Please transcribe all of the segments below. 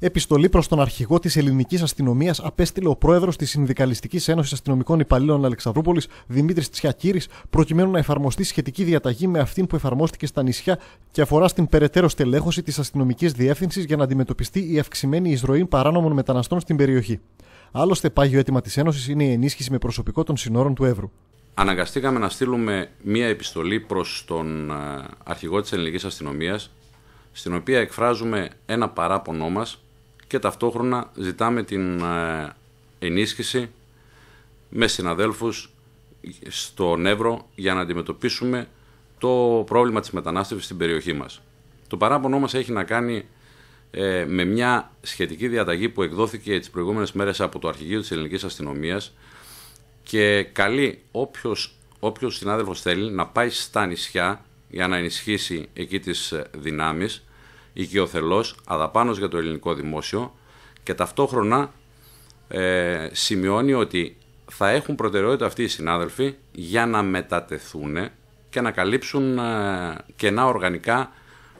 Επιστολή προς τον αρχηγό της ελληνικής αστυνομίας απέστειλε ο πρόεδρος της Συνδικαλιστικής Ένωσης Αστυνομικών Υπαλλήλων Αλεξανδρούπολης, Δημήτρης Τσιακήρη, προκειμένου να εφαρμοστεί σχετική διαταγή με αυτήν που εφαρμόστηκε στα νησιά και αφορά στην περαιτέρω στελέχωση της αστυνομικής διεύθυνσης για να αντιμετωπιστεί η αυξημένη εισρωή παράνομων μεταναστών στην περιοχή. Άλλωστε, πάγιο αίτημα της Ένωσης είναι η ενίσχυση με προσωπικό των συνόρων του Εύρου. Αναγκαστήκαμε να στείλουμε μία επιστολή προς τον ε, αρχηγό της ελληνικής αστυνομίας, στην οποία εκφράζουμε ένα παράπονό μας και ταυτόχρονα ζητάμε την ε, ενίσχυση με συναδέλφους στο Νεύρο... για να αντιμετωπίσουμε το πρόβλημα της μετανάστευσης στην περιοχή μας. Το παράπονο μας έχει να κάνει ε, με μια σχετική διαταγή που εκδόθηκε τις προηγούμενες μέρες από το Αρχηγείο της Ελληνικής Αστυνομίας και καλεί όποιος, όποιος συνάδελφος θέλει να πάει στα νησιά για να ενισχύσει εκεί τις ε, δυνάμεις οικειοθελώς, αδαπάνως για το ελληνικό δημόσιο και ταυτόχρονα ε, σημειώνει ότι θα έχουν προτεραιότητα αυτοί οι συνάδελφοι για να μετατεθούν και να καλύψουν ε, κενά οργανικά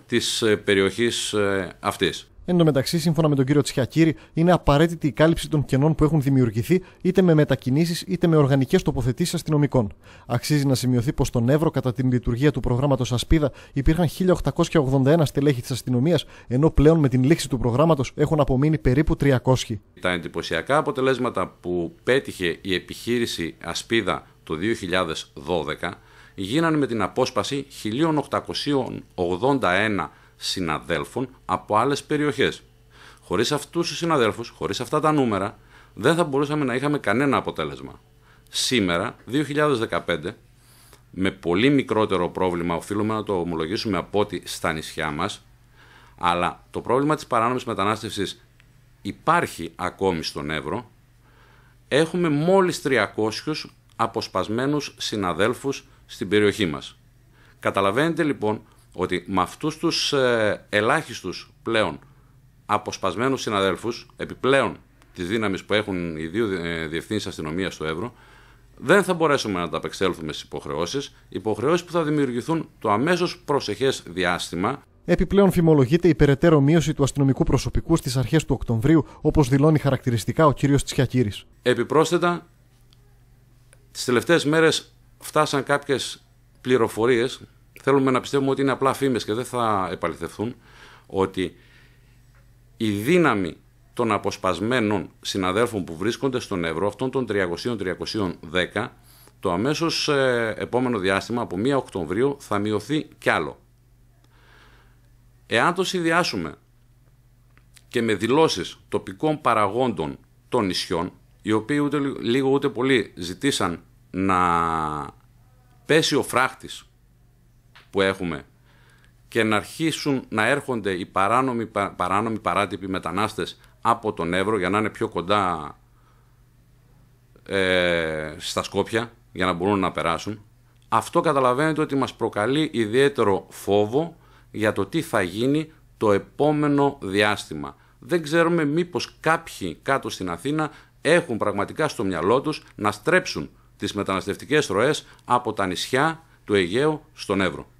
της ε, περιοχής ε, αυτής. Εν τω μεταξύ, σύμφωνα με τον κύριο Τσιακύρη, είναι απαραίτητη η κάλυψη των κενών που έχουν δημιουργηθεί είτε με μετακινήσεις είτε με οργανικές τοποθετήσεις αστυνομικών. Αξίζει να σημειωθεί πως στον Εύρο, κατά την λειτουργία του προγράμματος Ασπίδα, υπήρχαν 1.881 στελέχη της αστυνομίας, ενώ πλέον με την λήξη του προγράμματος έχουν απομείνει περίπου 300. Τα εντυπωσιακά αποτελέσματα που πέτυχε η επιχείρηση Ασπίδα το 2012 γίνανε με την απόσπαση 1.881 συναδέλφων από άλλες περιοχές. Χωρίς αυτούς τους συναδέλφους, χωρίς αυτά τα νούμερα, δεν θα μπορούσαμε να είχαμε κανένα αποτέλεσμα. Σήμερα, 2015, με πολύ μικρότερο πρόβλημα, οφείλουμε να το ομολογήσουμε από ότι στα νησιά μας, αλλά το πρόβλημα της παράνομης μετανάστευσης υπάρχει ακόμη στον Εύρο. Έχουμε μόλις 300 αποσπασμένους συναδέλφους στην περιοχή μας. Καταλαβαίνετε λοιπόν ότι με αυτούς τους ε, ελάχιστους πλέον αποσπασμένους συναδέλφους, επιπλέον τη δύναμη που έχουν οι δύο ε, διευθύνσεις αστυνομίας στο Εύρο, δεν θα μπορέσουμε να ανταπεξέλθουμε στις υποχρεώσεις, υποχρεώσεις που θα δημιουργηθούν το αμέσως προσεχές διάστημα. Επιπλέον, φημολογείται η περαιτέρω μείωση του αστυνομικού προσωπικού στις αρχές του Οκτωβρίου, όπως δηλώνει χαρακτηριστικά ο κ. Τσιακύρης. Επιπρόσθετα, τις τελευταίες μέρες φτάσαν κάποιες πληροφορίες θέλουμε να πιστεύουμε ότι είναι απλά φήμες και δεν θα επαληθευθούν, ότι η δύναμη των αποσπασμένων συναδέλφων που βρίσκονται στον ευρώ, αυτών των 300-310, το αμέσως ε, επόμενο διάστημα από 1 Οκτωβρίου θα μειωθεί κι άλλο. Εάν το συνδυάσουμε και με δηλώσεις τοπικών παραγόντων των νησιών, οι οποίοι ούτε λίγο ούτε πολύ ζητήσαν να πέσει ο φράχτης που έχουμε και να αρχίσουν να έρχονται οι παράνομοι, παράνομοι παράτυποι μετανάστες από τον Εύρο για να είναι πιο κοντά ε, στα Σκόπια για να μπορούν να περάσουν. Αυτό καταλαβαίνετε ότι μας προκαλεί ιδιαίτερο φόβο για το τι θα γίνει το επόμενο διάστημα. Δεν ξέρουμε μήπως κάποιοι κάτω στην Αθήνα έχουν πραγματικά στο μυαλό τους να στρέψουν τις μεταναστευτικές ροές από τα νησιά του Αιγαίου στον Εύρο.